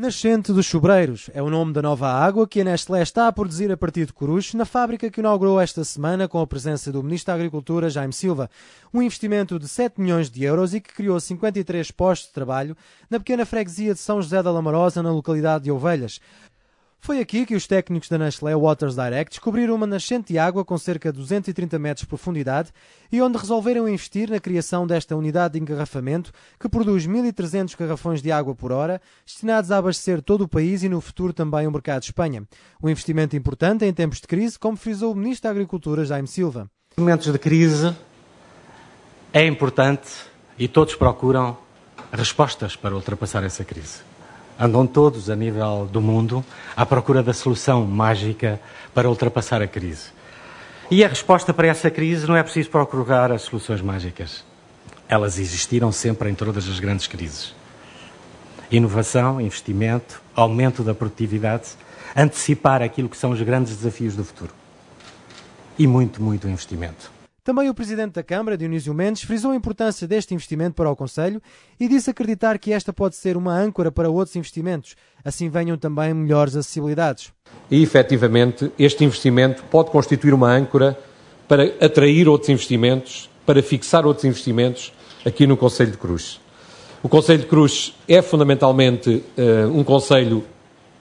Nascente dos Sobreiros é o nome da nova água que a Nestlé está a produzir a partir de Coruche, na fábrica que inaugurou esta semana com a presença do Ministro da Agricultura, Jaime Silva. Um investimento de 7 milhões de euros e que criou 53 postos de trabalho na pequena freguesia de São José da Lamorosa, na localidade de Ovelhas. Foi aqui que os técnicos da Nestlé Waters Direct descobriram uma nascente de água com cerca de 230 metros de profundidade e onde resolveram investir na criação desta unidade de engarrafamento que produz 1.300 garrafões de água por hora, destinados a abastecer todo o país e no futuro também o mercado de Espanha. Um investimento importante em tempos de crise, como frisou o Ministro da Agricultura, Jaime Silva. Em momentos de crise é importante e todos procuram respostas para ultrapassar essa crise andam todos a nível do mundo à procura da solução mágica para ultrapassar a crise. E a resposta para essa crise não é preciso procurar as soluções mágicas. Elas existiram sempre em todas as grandes crises. Inovação, investimento, aumento da produtividade, antecipar aquilo que são os grandes desafios do futuro. E muito, muito investimento. Também o presidente da Câmara, Dionísio Mendes, frisou a importância deste investimento para o Conselho e disse acreditar que esta pode ser uma âncora para outros investimentos. Assim venham também melhores acessibilidades. E, efetivamente, este investimento pode constituir uma âncora para atrair outros investimentos, para fixar outros investimentos aqui no Conselho de Cruz. O Conselho de Cruz é fundamentalmente uh, um conselho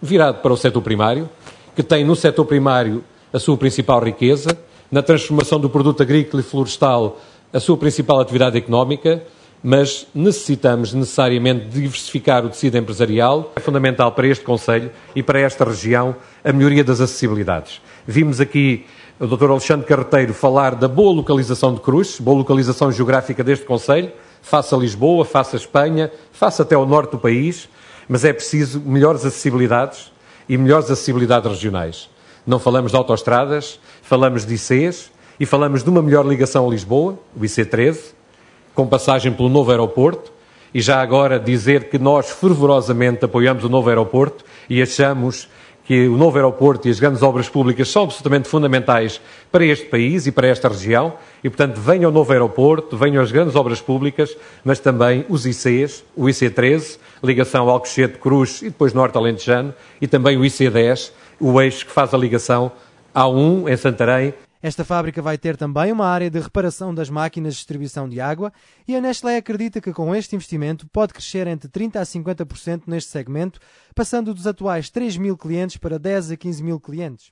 virado para o setor primário, que tem no setor primário a sua principal riqueza na transformação do produto agrícola e florestal a sua principal atividade económica, mas necessitamos necessariamente diversificar o tecido empresarial. É fundamental para este Conselho e para esta região a melhoria das acessibilidades. Vimos aqui o Dr. Alexandre Carreteiro falar da boa localização de Cruz, boa localização geográfica deste Conselho, face a Lisboa, face a Espanha, face até ao norte do país, mas é preciso melhores acessibilidades e melhores acessibilidades regionais. Não falamos de autoestradas, falamos de ICs e falamos de uma melhor ligação a Lisboa, o IC13, com passagem pelo novo aeroporto. E já agora dizer que nós fervorosamente apoiamos o novo aeroporto e achamos que o novo aeroporto e as grandes obras públicas são absolutamente fundamentais para este país e para esta região. E, portanto, venham o novo aeroporto, venham as grandes obras públicas, mas também os ICs, o IC13, ligação ao Alcochete, Cruz e depois Norte Alentejano, e também o IC10, o eixo que faz a ligação A1 em Santarém esta fábrica vai ter também uma área de reparação das máquinas de distribuição de água e a Nestlé acredita que com este investimento pode crescer entre 30% a 50% neste segmento, passando dos atuais 3 mil clientes para 10 a 15 mil clientes.